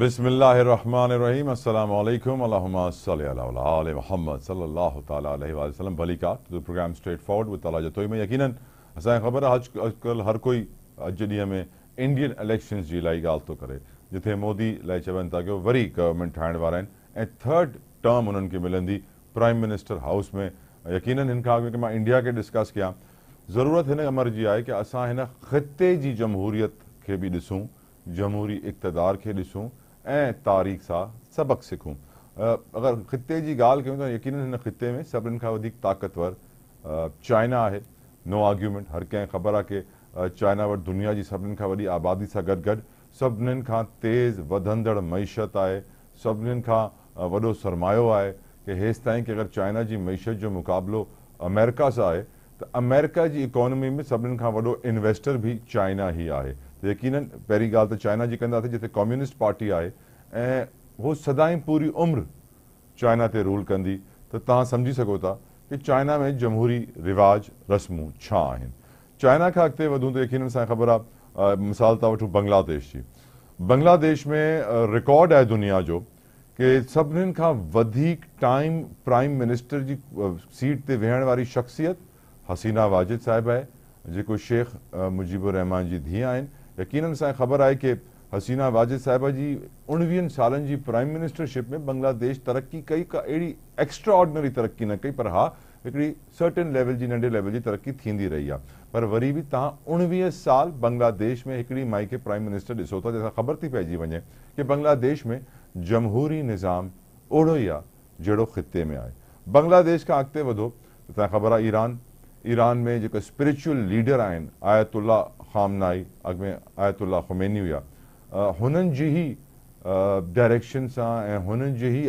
बसि रहन रहीमा वहम भली प्रोग्राम स्ट्रेट फॉवर्ड में यकीन असांखे ख़बर आहे अजकल्ह हर कोई अॼु ॾींहं में इंडियन इलेक्शन्स जी इलाही ॻाल्हि थो करे जिथे मोदी इलाही चवनि था की वरी गवर्नमेंट ठाहिण वारा आहिनि ऐं थर्ड टर्म हुननि खे मिलंदी प्राइम मिनिस्टर हाउस में यकीननि हिन खां अॻु की मां इंडिया खे डिस्कस कयां ज़रूरत हिन अमर जी आहे की असां हिन خطے जी جمہوریت کے بھی ॾिसूं جمہوری اقتدار کے ॾिसूं ए तारीख़ सा सबक़ सीखूँ अगर ख़िते की गाल क्यों तो यकीन इन ख़िते में सभी का ताक़तवर चाइना है नो आर्ग्यूमेंट हर कें ख़बर आ कि चाइना वट दुनिया की सभी का वही आबादी से गॾु गड सभी का तेज़ वधंदड़ मीशत है सभी का वो सरमायो है कि हेस ताईं की अगर चाइना की मीशत जो मुकाबलो अमेरिका से है तो अमेरिका की इकोनॉमी में सभी का वो इन्वेस्टर भी चाइना ही है यकीन पहली गाल तो चाइना की कहता जिते कम्युनिस्ट पार्टी आए वो सदाई पूरी उम्र चाइना से रूल कंदी तो समझी सको था कि चाइना में जमहूरी रिवाज रस्मू छा चाइना का अगते वधूं तो यकीन सा ख़बर आ मिसाल था वो बंग्लादेश की बंग्लादेश में रिकॉर्ड है दुनिया जो कि सभी का टाइम प्राइम मिनिस्टर की सीट से वेहण वाली शख्सियत हसीना वाजिद साहब है जो शेख मुजीबुर रहमान की धीन यकीन से ख़बर आए कि हसीना वाजिद साहिबा जी उणिवीहनि साल प्राइम मिनिस्टरशिप में बंग्लादेश तरक्की कई का अड़ी एक्स्ट्रा ऑर्डनरी तरक्की न कई पर हाँ एक सर्टन लेवल की नंढे लेवल की तरक्की थी रही है पर वरी भी तुम उणिवीह साल बंग्लादेश में एक माई के प्राइम मिनिस्टर ऐसो था जैसा ख़बर थी पइजी वे कि बंग्लादेश में जमहूरी निज़ाम ओढ़ो ही आहे ख़िते में आए बांग्लादेश का अगत बदो तबर आ ख़बर ईरान ईरान में जो स्पिरिचुअल लीडर आज आयतुल्ला खाम नाई में आयतुल्ला खुमैनी हुआ ही डायरेक्शन से उन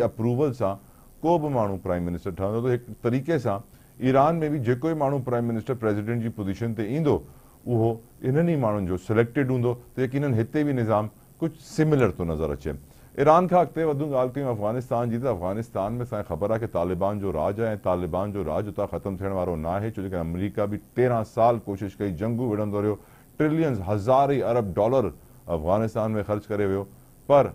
अप्रूवल से को भी मू प्राइम मिनिस्टर ठहंदो तो एक तरीक़े से ईरान में भी जो ई प्राइम मिनिस्टर प्रेसिडेंट की पोजिशन से ईंदो उहो इन्हनि ही माण्हुनि जो सिलेक्टेड हों तो यकीन इतने भी निज़ाम कुछ सिमिलर तो नज़र अचे ईरान का अगत गाल अफ़गानिस्तान की अफ़गानिस्तान में असांखे ख़बर है कि तालिबान जो राज है तालिबान जो राज उतना खत्म थे वो ना है छो जे अमरीका भी तेरह साल कोशिश कई जंगू विढ़ रो ट्रिलियंस ही अरब डॉलर अफ़गानिस्तान में ख़र्च करे वियो पर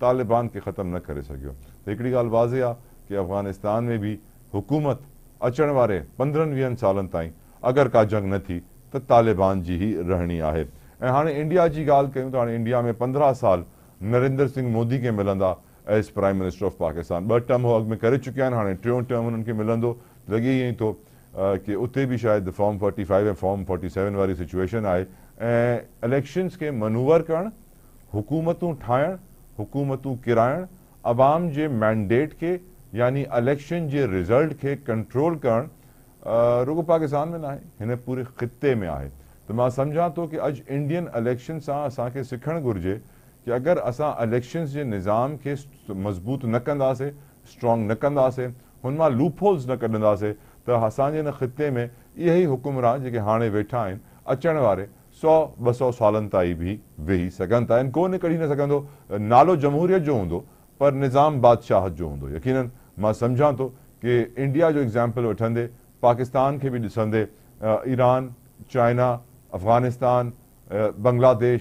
तालिबान के ख़त्म न करे सको तो एक गाल वाज़े आ कि अफ़गानिस्तान में भी हुकूमत अचण वाले पंद्रह वीह साल ताईं का जंग न थी तो तालिबान की ही रहनी है हाँ इंडिया की गाल क्यों तो हाँ इंडिया में पंद्रह साल नरेंद्र सिंह मोदी के मिलंदा as prime minister of Pakistan ब टर्म अग में कर चुकिया हाँ टों टर्म उन मिलो लगे ही तो कि उत भी शायद फॉर्म फोर्टी फाइव या फॉर्म फोर्टी सेवन वाली सिचुएशन है ऐं इलेक्शन्स खे मनूवर करणु हुकूमतूं ठाहिणु हुकूमतूं किराइणु आवाम जे मैंडेट खे यानी इलेक्शन जे रिज़ल्ट खे कंट्रोल करणु रुगो पाकिस्तान में न आहे हिन पूरे ख़िते में आहे त मां सम्झा थो की अॼु इंडियन इलेक्शन सां असांखे सिखणु घुरिजे की अगरि असां इलेक्शन्स जे निज़ाम खे मज़बूत न कंदासीं स्ट्रॉन्ग न कंदासीं हुन मां लूप न कढंदासीं त असांजे हिन ख़िते में इहे ई हुकुमरान जेके हाणे वेठा आहिनि अचणु वारे सौ ब सौ साल ताईं बि वेही सघनि था ऐं कढी न नालो जमहूरियत जो हों पर निज़ाम बादशाहत जो हों यकीन मां समझा तो कि इंडिया जो एग्ज़ाम्पल वे पाकिस्तान के भी दिसंदे ईरान चाइना अफ़गानिस्तान बंग्लादेश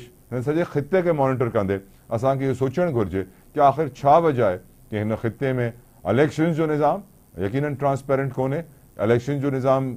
सजे ख़िते के मॉनिटर कदे असा इहो सोच घुर्ज कि आख़िर छा वजह है कि इन ख़िते में इलेक्शन जो निज़ाम यकीन ट्रांसपेरेंट को इलेक्शन जो निज़ाम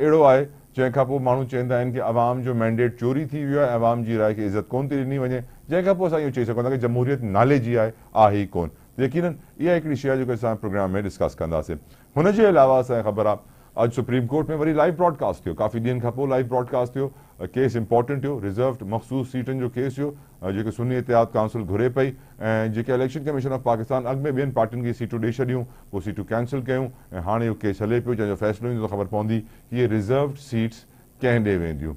अड़ो आए जैखा पोइ माण्हू चवंदा आहिनि की अवाम जो मैंडेट चोरी थी वियो आहे अवाम जी राय खे इज़त कोन थी ॾिनी वञे जंहिंखां पोइ असां इहो चई सघूं था की जमहूरियत नाले जी आहे आहे ई कोन यकीन इहा हिकिड़ी शइ जेको असां प्रोग्राम में डिस्कस कंदासीं हुनजे अलावा असांखे ख़बर आहे अॼु सुप्रीम कोर्ट में वरी लाइव ब्रॉडकास्ट थियो काफ़ी ॾींहंनि खां पोइ लाइव ब्रॉडकास्ट थियो केस इंपॉर्टेंट हो रिज़र्व मखसूस सीटों जो केस हो जो सुनी इतिहाद काउंसिल घुरे पई ऐं इलेक्शन कमीशन ऑफ पाकिस्तान अग में बेन पार्टियुनि की सीटूं दई छूँ वो सीटूं कैंसिल क्यों हाँ ये केस हल पो जो फैसलो तो ख़बर पवी कि ये रिज़र्व सीट्स कें दे वेंदियूं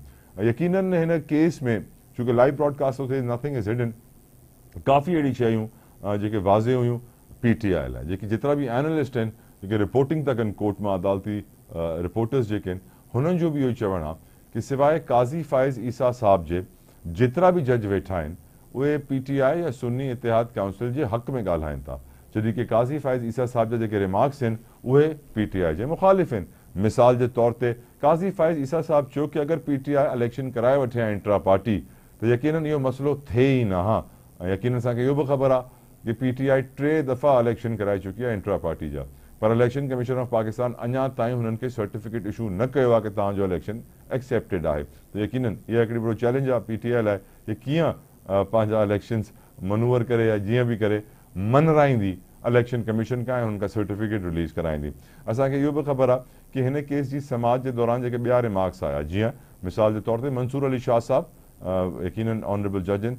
यकीन इन केस में चूंकि लाइव ब्रॉडकास्ट थो नथिंग इज़ हिडन काफ़ी अड़ी शयूं वाज़े हुई पी टी आई लाइ जेके जेतिरा बि रिपोर्टिंग तक कोर्ट में अदालती रिपोर्टर्स जो उन्होंने हुननि जो बि इहो कि सिवाय काज़ी फायज ईसा साहब जे जितरा भी जज वेठा आहिनि उहे पी टी आई या सुन्नी इतिहाद काउंसिल जे हक़ में ॻाल्हाइनि था जॾहिं काज़ी फ़ाइज़ ईसा साहब जा जेके रिमार्क्स आहिनि उहे पी टी आई जे मुखालिफ़ आहिनि मिसाल जे तौर ते काज़ी फ़ाइज़ ईसा साहब चयो कि अगरि पी टी आई इलेक्शन कराए वठे इंट्रा पार्टी त यकीन इहो मसइलो थिए ई न हा ऐं यकीन असांखे इहो बि ख़बर आहे कि पी टी आई टे दफ़ा इलेक्शन कराए चुकी आहे इंट्रा पार्टी जा पर इलेक्शन कमीशन ऑफ पाकिस्तान अजा ताईं हुननि सर्टिफिकेट इशू न किया कि तुम इलेक्शन एक्सेप्टेड है तो यकीन इहा हिकिड़ी चैलेंज आ पी टी आई लाइ की इलेक्शन्स मनूवर करे या जीअं बि करे रही इलेक्शन कमीशन का ऐं सर्टिफिकेट रिलीज़ कराईंदी असा यो भी ख़बर आ कि इन केस की समाज के दौरान जो ॿिया रिमार्क्स आया जी मिसाल के तौर पर मंसूर अली शाह साहब यकीन ऑनरेबल जज इन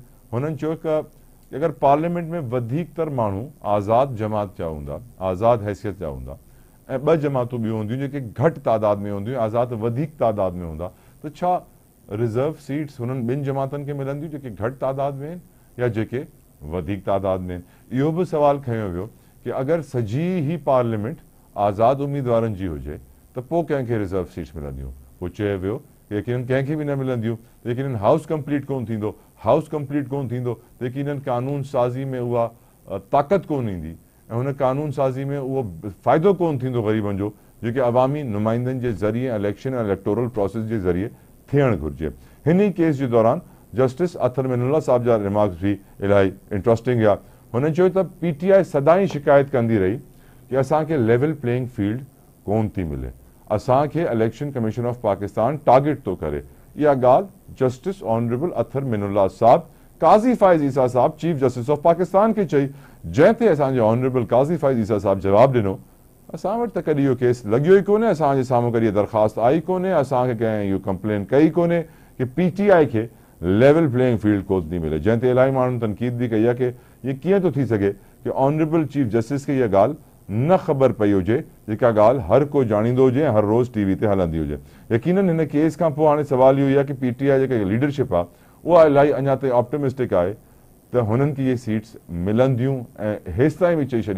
अगर पार्लियामेंट में तर मू आज़ाद जमात जा हूँ आज़ाद हैसियत जा हूँ ब जमातू भी होंद हूंदियूं तादाद में होंद आज़ाद तादाद में हूँ तो रिज़र्व सीट्स उन ॿिनि के खे मिलंदियूं जेके घटि तादाद में या जो तादाद में आहिनि भी सवाल खो वो कि अगर सजी ही पार्लियामेंट आज़ाद उम्मीदवार की हो कें रिज़र्व सीट्स मिलंद वो चयो यकीनन कंहिंखे भी न मिलंद लेकिन हाउस कंप्लीट को हाउस कंप्लीट को लेकिन इन कानून साज़ी में वह ताक़त को ईंदी कानून साज़ी में वो फायद को थींदो ग़रीबनि जो कि अवामी नुमाइंद के ज़रिए इलेक्शन इलेक्टोरल प्रोसेस के ज़रिए थियणु इन ही केस के दौरान जस्टिस अथर मिनुल्ला साहब जहाँ रिमार्क्स भी इलाही इंट्रस्टिंग हुआ हुननि चयो पी टी आई सदाई शिकायत कही रही कि असांखे प्लेइंग फील्ड को मिले के election commission of Pakistan target तो करे इहा गाल जस्टिस ऑनरेबल अथर मिनुल्ला साहब काज़ी फायज ईसा साहब चीफ जस्टिस ऑफ पाकिस्तान के चई जैसे ते ऑनरेबल काज़ी फायज ईसा साहब जवाब दिनो असां वटि त यो केस लगो ही कोने असांजे साम्हूं कॾहिं दरख़्वास्त आई को असांखे कें यो कंप्लेन कई को की P T I level playing field को नहीं मिले जैसे ते इलाही तनक़ीद भी कई है कि ये कीअं थो तो थी ऑनरेबल चीफ जस्टिस की यह गाल न ख़बर पई हुजे जेका गाल हर को ॼाणींदो हुजे हर रोज़ टीवी वी ते हलंदी हुजे यकीन इन केस का पोइ हाणे सवाल यो ई आहे की जेका लीडरशिप आ उहा इलाही अञा ताईं ऑप्टोमिस्टिक आहे त हुननि खे इहे सीट्स मिलंदियूं ऐं हेसि ताईं बि चई छॾियो